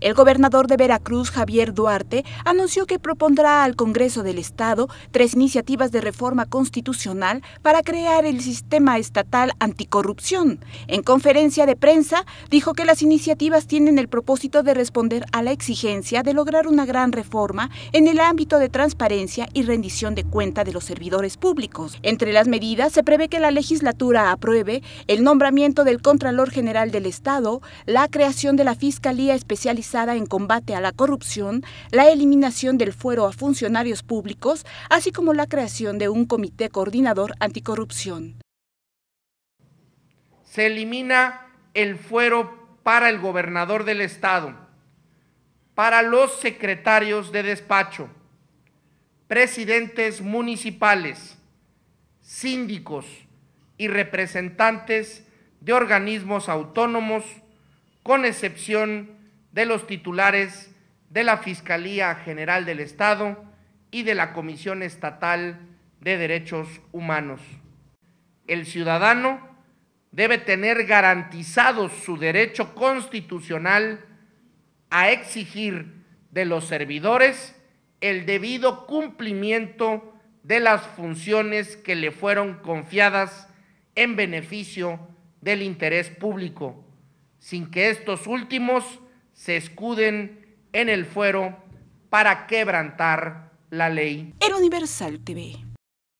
El gobernador de Veracruz, Javier Duarte, anunció que propondrá al Congreso del Estado tres iniciativas de reforma constitucional para crear el sistema estatal anticorrupción. En conferencia de prensa, dijo que las iniciativas tienen el propósito de responder a la exigencia de lograr una gran reforma en el ámbito de transparencia y rendición de cuenta de los servidores públicos. Entre las medidas, se prevé que la legislatura apruebe el nombramiento del Contralor General del Estado, la creación de la Fiscalía Especializada en combate a la corrupción, la eliminación del fuero a funcionarios públicos, así como la creación de un comité coordinador anticorrupción. Se elimina el fuero para el gobernador del estado, para los secretarios de despacho, presidentes municipales, síndicos y representantes de organismos autónomos, con excepción de los titulares de la Fiscalía General del Estado y de la Comisión Estatal de Derechos Humanos. El ciudadano debe tener garantizado su derecho constitucional a exigir de los servidores el debido cumplimiento de las funciones que le fueron confiadas en beneficio del interés público, sin que estos últimos se escuden en el fuero para quebrantar la ley. Era Universal TV.